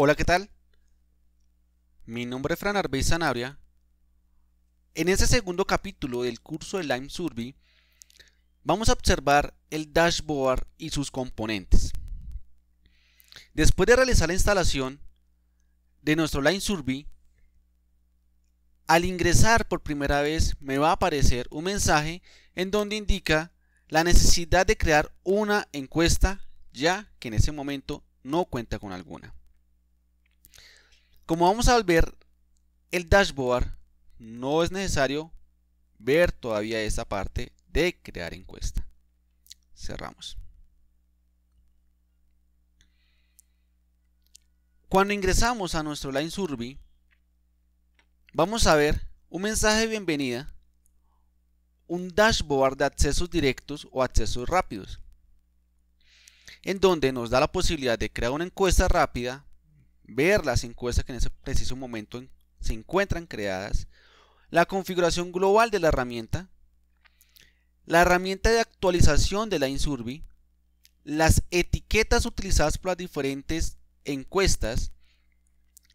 Hola, ¿qué tal? Mi nombre es Fran Arbey Sanabria. En este segundo capítulo del curso de Lime Survey vamos a observar el dashboard y sus componentes. Después de realizar la instalación de nuestro Lime Survey, al ingresar por primera vez me va a aparecer un mensaje en donde indica la necesidad de crear una encuesta ya que en ese momento no cuenta con alguna. Como vamos a ver, el dashboard no es necesario ver todavía esa parte de crear encuesta. Cerramos. Cuando ingresamos a nuestro Line Survey, vamos a ver un mensaje de bienvenida, un dashboard de accesos directos o accesos rápidos, en donde nos da la posibilidad de crear una encuesta rápida ver las encuestas que en ese preciso momento se encuentran creadas, la configuración global de la herramienta, la herramienta de actualización de la Insurvi, las etiquetas utilizadas por las diferentes encuestas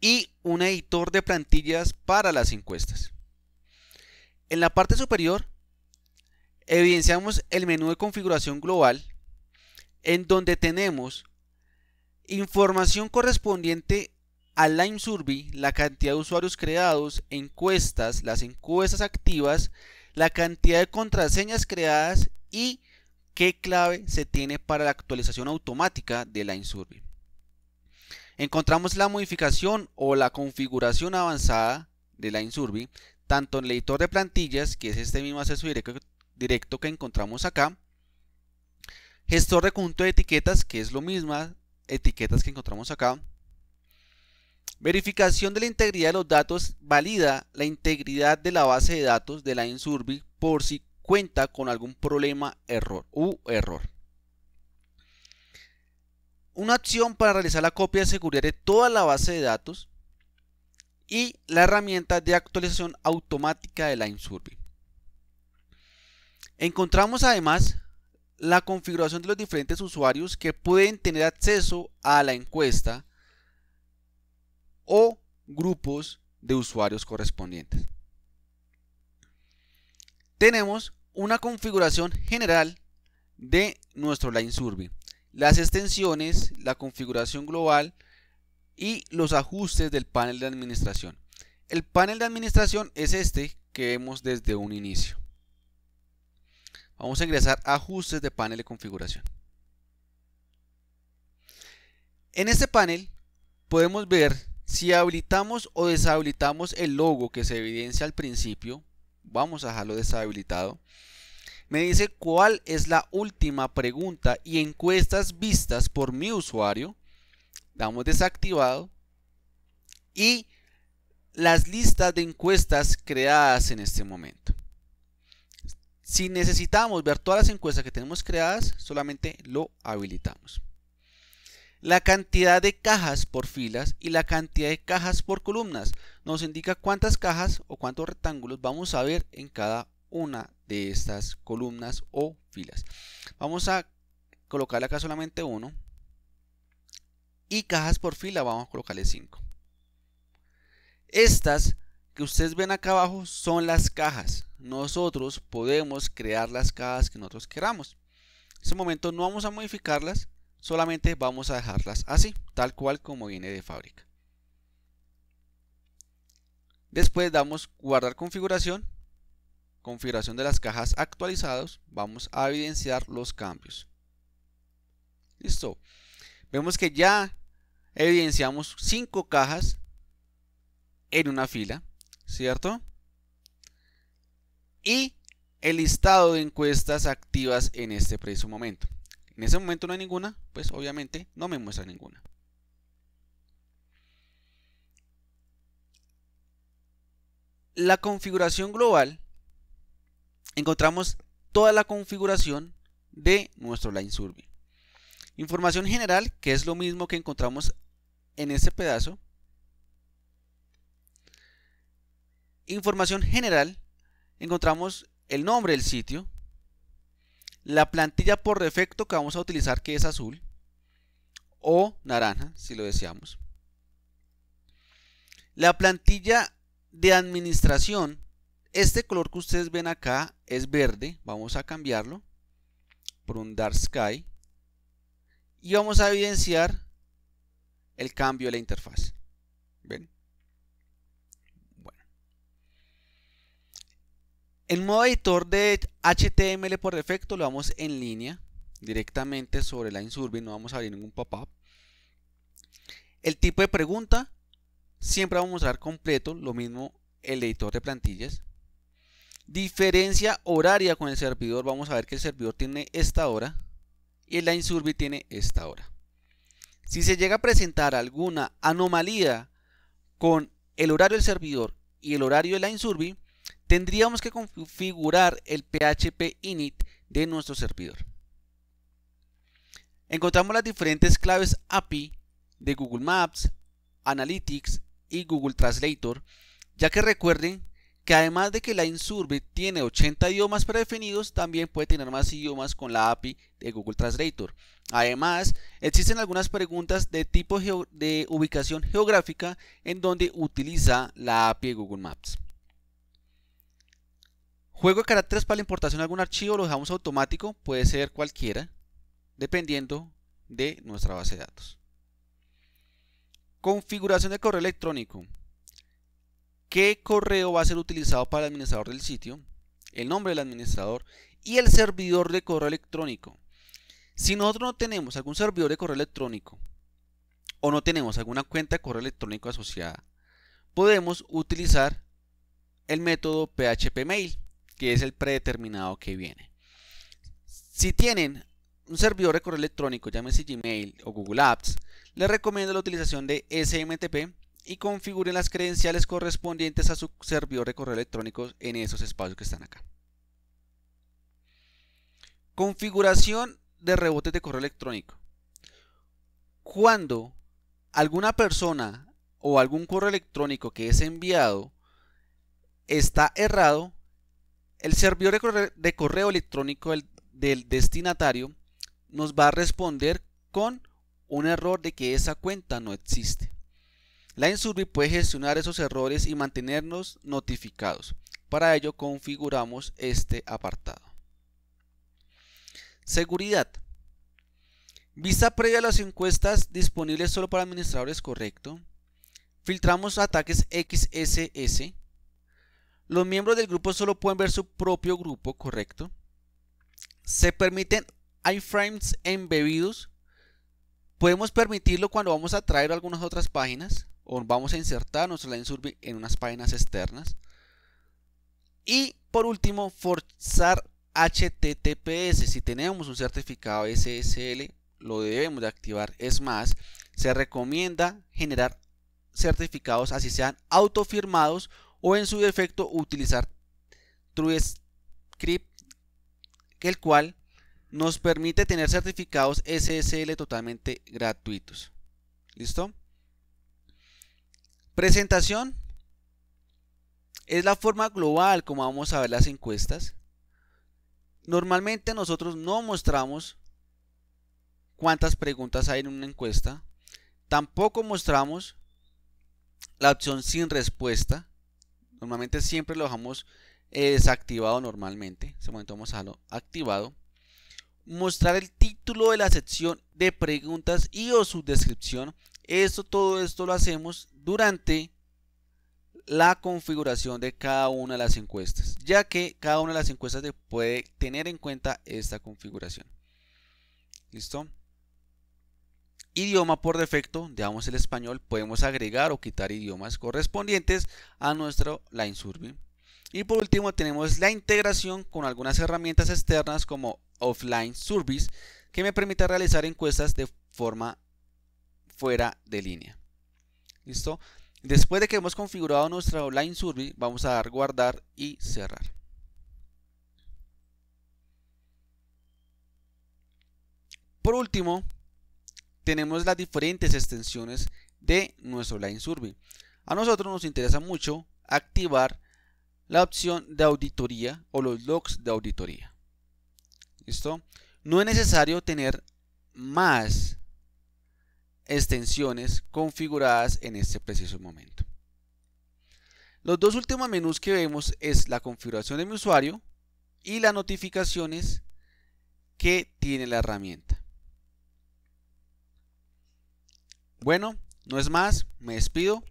y un editor de plantillas para las encuestas. En la parte superior evidenciamos el menú de configuración global en donde tenemos Información correspondiente a Line Survey, la cantidad de usuarios creados, encuestas, las encuestas activas, la cantidad de contraseñas creadas y qué clave se tiene para la actualización automática de la Survey. Encontramos la modificación o la configuración avanzada de Line Survey, tanto en el editor de plantillas, que es este mismo acceso directo, que encontramos acá, gestor de conjunto de etiquetas, que es lo mismo, etiquetas que encontramos acá. Verificación de la integridad de los datos valida la integridad de la base de datos de la InSurvey por si cuenta con algún problema error u error. Una opción para realizar la copia de seguridad de toda la base de datos y la herramienta de actualización automática de la InSurvey. Encontramos además la configuración de los diferentes usuarios que pueden tener acceso a la encuesta o grupos de usuarios correspondientes. Tenemos una configuración general de nuestro Line Survey, las extensiones, la configuración global y los ajustes del panel de administración. El panel de administración es este que vemos desde un inicio. Vamos a ingresar a ajustes de panel de configuración. En este panel podemos ver si habilitamos o deshabilitamos el logo que se evidencia al principio. Vamos a dejarlo deshabilitado. Me dice cuál es la última pregunta y encuestas vistas por mi usuario. Damos desactivado. Y las listas de encuestas creadas en este momento. Si necesitamos ver todas las encuestas que tenemos creadas, solamente lo habilitamos. La cantidad de cajas por filas y la cantidad de cajas por columnas nos indica cuántas cajas o cuántos rectángulos vamos a ver en cada una de estas columnas o filas. Vamos a colocarle acá solamente uno y cajas por fila vamos a colocarle 5. Estas que ustedes ven acá abajo son las cajas. Nosotros podemos crear las cajas que nosotros queramos. En este momento no vamos a modificarlas, solamente vamos a dejarlas así, tal cual como viene de fábrica. Después damos guardar configuración, configuración de las cajas actualizados, vamos a evidenciar los cambios. Listo. Vemos que ya evidenciamos 5 cajas en una fila. ¿cierto? Y el listado de encuestas activas en este preciso momento. En ese momento no hay ninguna, pues obviamente no me muestra ninguna. La configuración global, encontramos toda la configuración de nuestro line survey. Información general, que es lo mismo que encontramos en este pedazo, información general encontramos el nombre del sitio, la plantilla por defecto que vamos a utilizar que es azul o naranja si lo deseamos. La plantilla de administración, este color que ustedes ven acá es verde, vamos a cambiarlo por un dark sky y vamos a evidenciar el cambio de la interfaz. ¿Ven? El modo editor de HTML por defecto lo vamos en línea, directamente sobre la survey no vamos a abrir ningún pop-up. El tipo de pregunta, siempre vamos a dar completo, lo mismo el editor de plantillas. Diferencia horaria con el servidor, vamos a ver que el servidor tiene esta hora y el Line tiene esta hora. Si se llega a presentar alguna anomalía con el horario del servidor y el horario de Line Survey, tendríamos que configurar el PHP init de nuestro servidor. Encontramos las diferentes claves API de Google Maps, Analytics y Google Translator, ya que recuerden que además de que la Insurbe tiene 80 idiomas predefinidos, también puede tener más idiomas con la API de Google Translator. Además, existen algunas preguntas de tipo de ubicación geográfica en donde utiliza la API de Google Maps. Juego de caracteres para la importación de algún archivo lo dejamos automático, puede ser cualquiera, dependiendo de nuestra base de datos. Configuración de correo electrónico. ¿Qué correo va a ser utilizado para el administrador del sitio? El nombre del administrador y el servidor de correo electrónico. Si nosotros no tenemos algún servidor de correo electrónico o no tenemos alguna cuenta de correo electrónico asociada, podemos utilizar el método phpMail que es el predeterminado que viene. Si tienen un servidor de correo electrónico, llámese Gmail o Google Apps, les recomiendo la utilización de SMTP y configuren las credenciales correspondientes a su servidor de correo electrónico en esos espacios que están acá. Configuración de rebotes de correo electrónico. Cuando alguna persona o algún correo electrónico que es enviado está errado, el servidor de correo, electrónico del, destinatario nos va a responder con un error de que esa cuenta no existe. La puede gestionar esos errores y mantenernos notificados. Para ello configuramos este apartado. Seguridad. Vista previa a las encuestas disponibles solo para administradores correcto. Filtramos ataques XSS los miembros del grupo solo pueden ver su propio grupo, correcto. Se permiten iframes embebidos. Podemos permitirlo cuando vamos a traer algunas otras páginas o vamos a insertar nuestro en unas páginas externas. Y por último, forzar HTTPS. Si tenemos un certificado SSL, lo debemos de activar. Es más, se recomienda generar certificados así sean autofirmados o en su defecto utilizar TrueScript, el cual nos permite tener certificados SSL totalmente gratuitos. ¿Listo? Presentación es la forma global como vamos a ver las encuestas. Normalmente nosotros no mostramos cuántas preguntas hay en una encuesta. Tampoco mostramos la opción sin respuesta. Normalmente siempre lo dejamos eh, desactivado normalmente. En este momento vamos a lo activado. Mostrar el título de la sección de preguntas y o su descripción. Esto, todo esto lo hacemos durante la configuración de cada una de las encuestas, ya que cada una de las encuestas puede tener en cuenta esta configuración. ¿Listo? idioma por defecto, digamos el español, podemos agregar o quitar idiomas correspondientes a nuestro line survey. Y por último tenemos la integración con algunas herramientas externas como Offline Service que me permite realizar encuestas de forma fuera de línea. ¿Listo? Después de que hemos configurado nuestro line Survey, vamos a dar guardar y cerrar. Por último, tenemos las diferentes extensiones de nuestro Line Survey. A nosotros nos interesa mucho activar la opción de auditoría o los logs de auditoría. ¿Listo? No es necesario tener más extensiones configuradas en este preciso momento. Los dos últimos menús que vemos es la configuración de mi usuario y las notificaciones que tiene la herramienta. Bueno, no es más, me despido.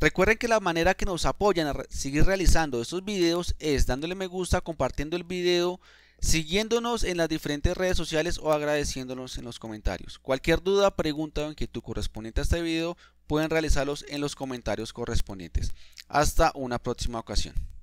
Recuerden que la manera que nos apoyan a seguir realizando estos videos es dándole me gusta, compartiendo el video, siguiéndonos en las diferentes redes sociales o agradeciéndonos en los comentarios. Cualquier duda, pregunta o inquietud correspondiente a este video pueden realizarlos en los comentarios correspondientes. Hasta una próxima ocasión.